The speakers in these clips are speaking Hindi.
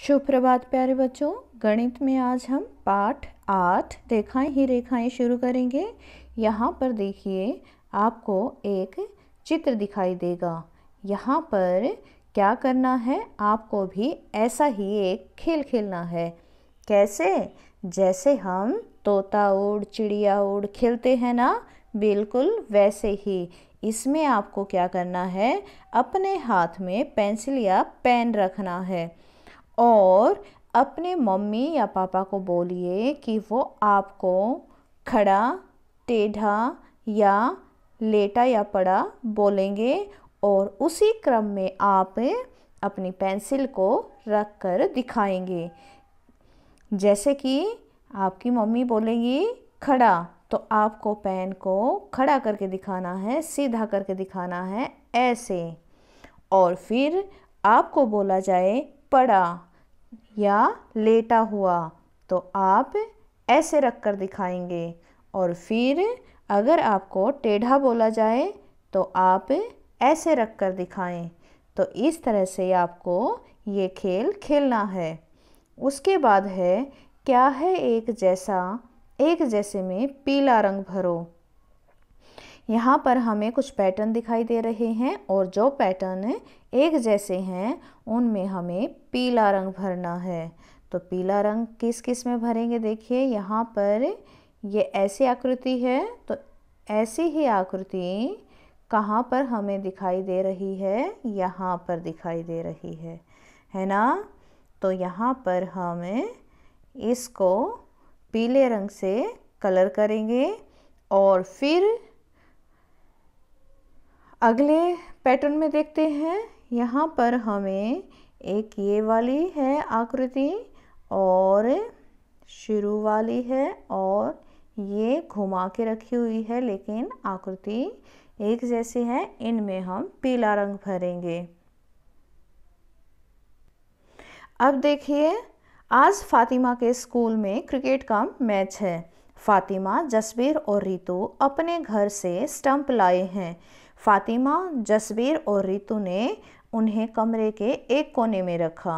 शुभ प्रभात प्यारे बच्चों गणित में आज हम पाठ आठ रेखाएं ही रेखाएं शुरू करेंगे यहाँ पर देखिए आपको एक चित्र दिखाई देगा यहाँ पर क्या करना है आपको भी ऐसा ही एक खेल खेलना है कैसे जैसे हम तोता उड़ चिड़िया उड़ खेलते हैं ना बिल्कुल वैसे ही इसमें आपको क्या करना है अपने हाथ में पेंसिल या पेन रखना है और अपने मम्मी या पापा को बोलिए कि वो आपको खड़ा टेढ़ा या लेटा या पड़ा बोलेंगे और उसी क्रम में आप अपनी पेंसिल को रख कर दिखाएंगे जैसे कि आपकी मम्मी बोलेंगी खड़ा तो आपको पेन को खड़ा करके दिखाना है सीधा करके दिखाना है ऐसे और फिर आपको बोला जाए पड़ा या लेटा हुआ तो आप ऐसे रख कर दिखाएंगे और फिर अगर आपको टेढ़ा बोला जाए तो आप ऐसे रख कर दिखाएं तो इस तरह से आपको ये खेल खेलना है उसके बाद है क्या है एक जैसा एक जैसे में पीला रंग भरो यहाँ पर हमें कुछ पैटर्न दिखाई दे रहे हैं और जो पैटर्न एक जैसे हैं उनमें हमें पीला रंग भरना है तो पीला रंग किस किस में भरेंगे देखिए यहाँ पर ये ऐसी आकृति है तो ऐसी ही आकृति कहाँ पर हमें दिखाई दे रही है यहाँ पर दिखाई दे रही है है ना तो यहाँ पर हम इसको पीले रंग से कलर करेंगे और फिर अगले पैटर्न में देखते हैं यहाँ पर हमें एक ये वाली है आकृति और शुरू वाली है और ये घुमा के रखी हुई है लेकिन आकृति एक जैसी है इनमें हम पीला रंग भरेंगे अब देखिए आज फातिमा के स्कूल में क्रिकेट का मैच है फातिमा जसबीर और रितु अपने घर से स्टंप लाए हैं फातिमा जसवीर और रितु ने उन्हें कमरे के एक कोने में रखा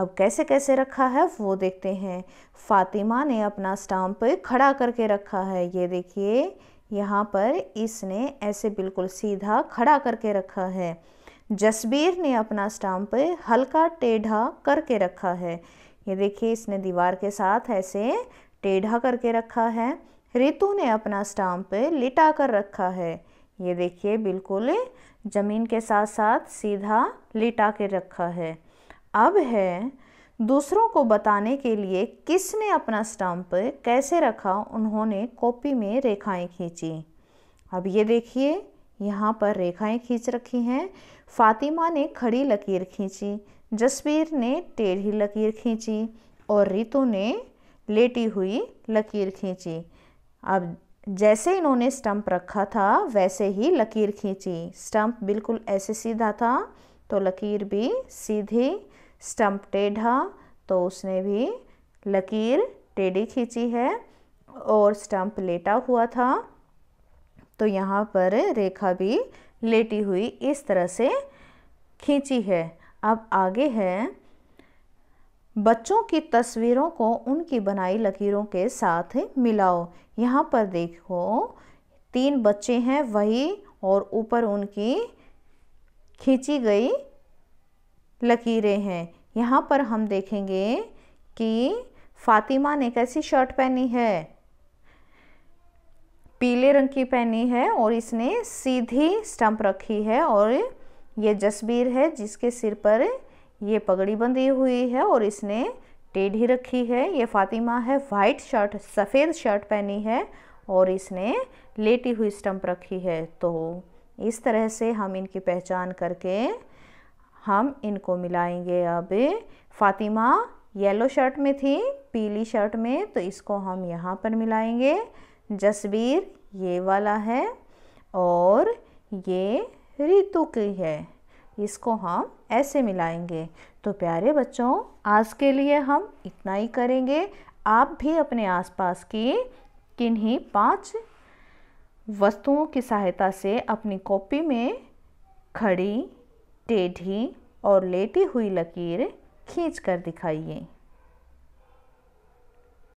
अब कैसे कैसे रखा है वो देखते हैं फातिमा ने अपना स्टाम्प खड़ा करके रखा है ये देखिए यहाँ पर इसने ऐसे बिल्कुल सीधा खड़ा करके रखा है जसबीर ने अपना स्टाम्प हल्का टेढ़ा करके रखा है ये देखिए इसने दीवार के साथ ऐसे टेढ़ा करके रखा है रितु ने अपना स्टाम्प लिटा कर रखा है ये देखिए बिल्कुल ज़मीन के साथ साथ सीधा लिटा के रखा है अब है दूसरों को बताने के लिए किसने अपना स्टम्प कैसे रखा उन्होंने कॉपी में रेखाएं खींची अब ये देखिए यहाँ पर रेखाएं खींच रखी हैं फातिमा ने खड़ी लकीर खींची जसवीर ने टेढ़ी लकीर खींची और रितु ने लेटी हुई लकीर खींची अब जैसे इन्होंने स्टंप रखा था वैसे ही लकीर खींची स्टंप बिल्कुल ऐसे सीधा था तो लकीर भी सीधी स्टंप टेढ़ा तो उसने भी लकीर टेढ़ी खींची है और स्टंप लेटा हुआ था तो यहाँ पर रेखा भी लेटी हुई इस तरह से खींची है अब आगे है बच्चों की तस्वीरों को उनकी बनाई लकीरों के साथ मिलाओ यहाँ पर देखो तीन बच्चे हैं वही और ऊपर उनकी खींची गई लकीरें हैं यहाँ पर हम देखेंगे कि फातिमा ने कैसी शर्ट पहनी है पीले रंग की पहनी है और इसने सीधी स्टंप रखी है और ये जसबीर है जिसके सिर पर ये पगड़ी बंधी हुई है और इसने टेढ़ी रखी है ये फातिमा है वाइट शर्ट सफ़ेद शर्ट पहनी है और इसने लेटी हुई स्टंप रखी है तो इस तरह से हम इनकी पहचान करके हम इनको मिलाएंगे अब फातिमा येलो शर्ट में थी पीली शर्ट में तो इसको हम यहाँ पर मिलाएंगे जसबीर ये वाला है और ये रितु की है इसको हम ऐसे मिलाएंगे तो प्यारे बच्चों आज के लिए हम इतना ही करेंगे आप भी अपने आसपास की किन्हीं पांच वस्तुओं की सहायता से अपनी कॉपी में खड़ी टेढ़ी और लेटी हुई लकीर खींच कर दिखाइए